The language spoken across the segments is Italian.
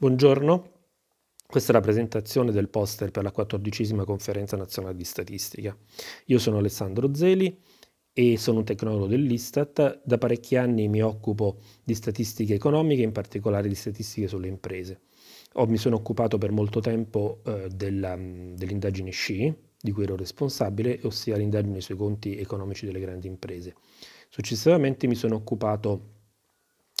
Buongiorno, questa è la presentazione del poster per la quattordicesima conferenza nazionale di statistica. Io sono Alessandro Zeli e sono un tecnologo dell'Istat. Da parecchi anni mi occupo di statistiche economiche, in particolare di statistiche sulle imprese. Oh, mi sono occupato per molto tempo eh, mm, dell'indagine SCI, di cui ero responsabile, ossia l'indagine sui conti economici delle grandi imprese. Successivamente mi sono occupato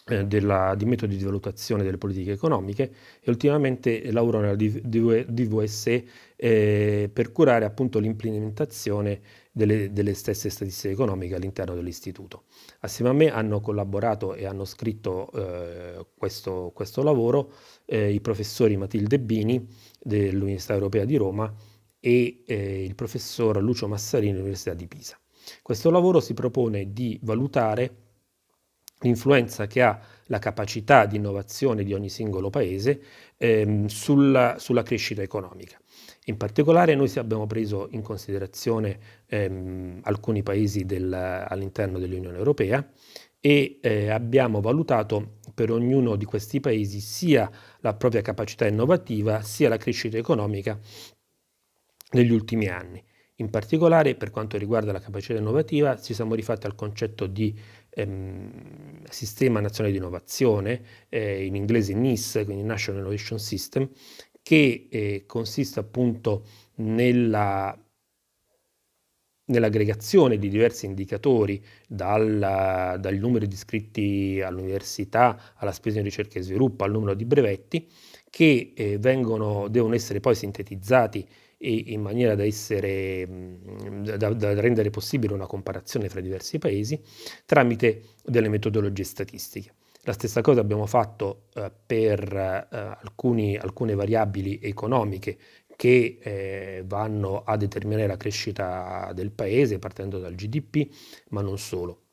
eh, della, di metodi di valutazione delle politiche economiche e ultimamente lavoro nella DVSE eh, per curare appunto l'implementazione delle, delle, stesse statistiche economiche all'interno dell'istituto. Assieme a me hanno collaborato e hanno scritto eh, questo, questo, lavoro eh, i professori Matilde Bini dell'Università Europea di Roma e eh, il professor Lucio Massarini dell'Università di Pisa. Questo lavoro si propone di valutare l'influenza che ha la capacità di innovazione di ogni singolo paese ehm, sulla, sulla, crescita economica. In particolare noi abbiamo preso in considerazione ehm, alcuni paesi del, all'interno dell'Unione Europea e eh, abbiamo valutato per ognuno di questi paesi sia la propria capacità innovativa sia la crescita economica negli ultimi anni. In particolare per quanto riguarda la capacità innovativa ci siamo rifatti al concetto di ehm, Sistema Nazionale di Innovazione, eh, in inglese NIS, quindi National Innovation System, che eh, consiste appunto nella nell'aggregazione di diversi indicatori, dal, dal, numero di iscritti all'università, alla spesa in ricerca e sviluppo, al numero di brevetti, che eh, vengono, devono essere poi sintetizzati in maniera da, essere, mm, da, da, rendere possibile una comparazione fra i diversi paesi tramite delle metodologie statistiche. La stessa cosa abbiamo fatto eh, per eh, alcuni, alcune variabili economiche che eh, vanno a determinare la crescita del paese partendo dal GDP, ma non solo.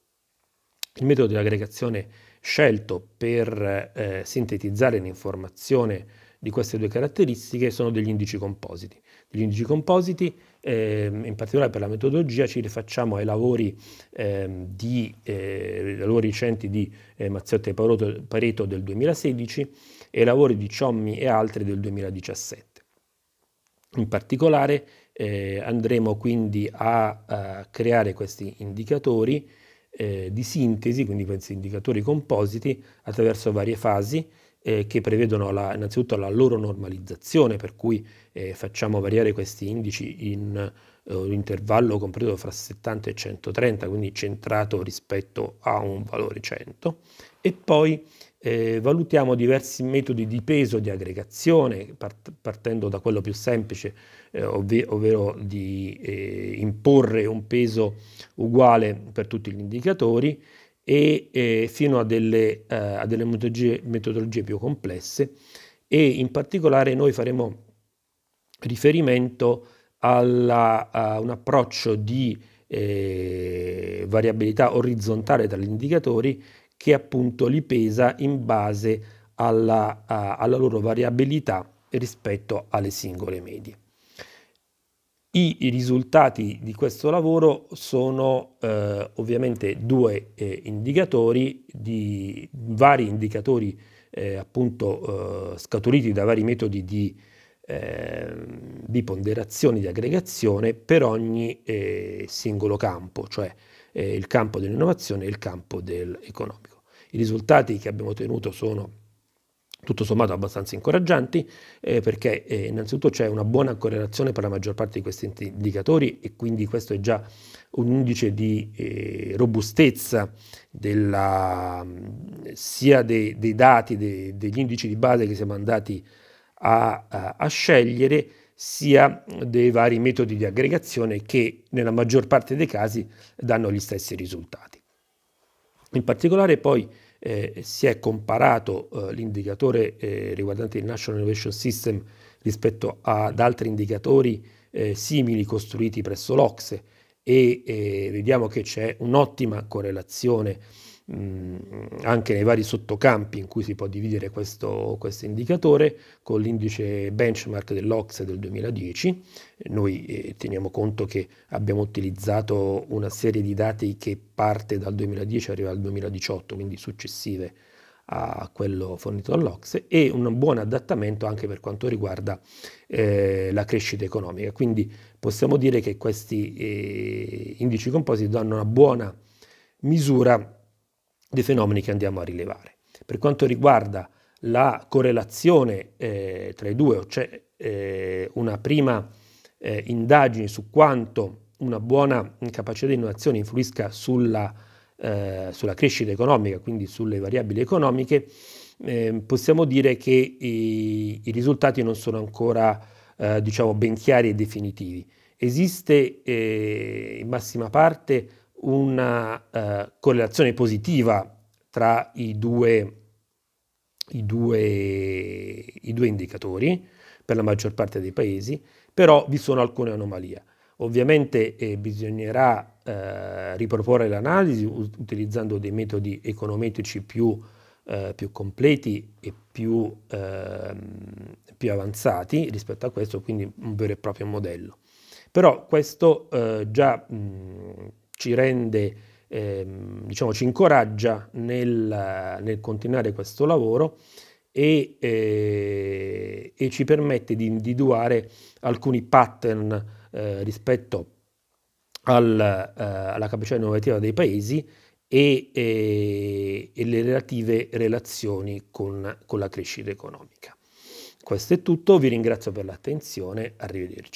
Il metodo di aggregazione scelto per eh, sintetizzare l'informazione di queste due caratteristiche sono degli indici compositi. Gli indici compositi, eh, in particolare per la metodologia, ci rifacciamo ai lavori, eh, di, eh, lavori recenti di eh, Mazzotti e Pareto, Pareto del 2016 e ai lavori di Ciommi e altri del 2017. In particolare eh, andremo quindi a, a, creare questi indicatori eh, di sintesi, quindi questi indicatori compositi, attraverso varie fasi, eh, che prevedono la, innanzitutto la loro normalizzazione, per cui eh, facciamo variare questi indici in eh, un intervallo compreso fra 70 e 130, quindi centrato rispetto a un valore 100, e poi eh, valutiamo diversi metodi di peso di aggregazione, part partendo da quello più semplice, eh, ovve ovvero di eh, imporre un peso uguale per tutti gli indicatori, e eh, fino a delle, eh, a delle metodologie, metodologie, più complesse e in particolare noi faremo riferimento alla, a un approccio di eh, variabilità orizzontale tra gli indicatori che appunto li pesa in base alla, a, alla loro variabilità rispetto alle singole medie. I, I risultati di questo lavoro sono eh, ovviamente due eh, indicatori, di vari indicatori eh, appunto eh, scaturiti da vari metodi di, ehm, di, ponderazione, di aggregazione per ogni eh, singolo campo, cioè eh, il campo dell'innovazione e il campo del economico. I risultati che abbiamo ottenuto sono tutto sommato abbastanza incoraggianti, eh, perché eh, innanzitutto c'è una buona correlazione per la maggior parte di questi indicatori e quindi questo è già un indice di eh, robustezza della, sia dei, dei dati, dei, degli indici di base che siamo andati a, a, a scegliere, sia dei vari metodi di aggregazione che nella maggior parte dei casi danno gli stessi risultati. In particolare poi eh, si è comparato eh, l'indicatore eh, riguardante il National Innovation System rispetto ad altri indicatori eh, simili costruiti presso l'Ocse e eh, vediamo che c'è un'ottima correlazione Mm, anche nei vari sottocampi in cui si può dividere questo, questo indicatore con l'indice benchmark dell'Ox del 2010. Noi eh, teniamo conto che abbiamo utilizzato una serie di dati che parte dal 2010 e arriva al 2018, quindi successive a quello fornito dall'Ox e un buon adattamento anche per quanto riguarda eh, la crescita economica. Quindi possiamo dire che questi eh, indici compositi danno una buona misura dei fenomeni che andiamo a rilevare. Per quanto riguarda la correlazione eh, tra i due, cioè eh, una prima eh, indagine su quanto una buona capacità di innovazione influisca sulla, eh, sulla crescita economica, quindi sulle variabili economiche, ehm, possiamo dire che i, i, risultati non sono ancora eh, diciamo ben chiari e definitivi. Esiste eh, in massima parte una eh, correlazione positiva tra i due, i, due, i due indicatori per la maggior parte dei paesi, però vi sono alcune anomalie. Ovviamente eh, bisognerà eh, riproporre l'analisi utilizzando dei metodi econometrici più, eh, più completi e più, ehm, più, avanzati rispetto a questo, quindi un vero e proprio modello. Però questo eh, già mh, ci rende, ehm, diciamo, ci incoraggia nel, nel, continuare questo lavoro e, eh, e ci permette di individuare alcuni pattern eh, rispetto al, eh, alla capacità innovativa dei paesi e, e, eh, e le relative relazioni con, con la crescita economica. Questo è tutto, vi ringrazio per l'attenzione, arrivederci.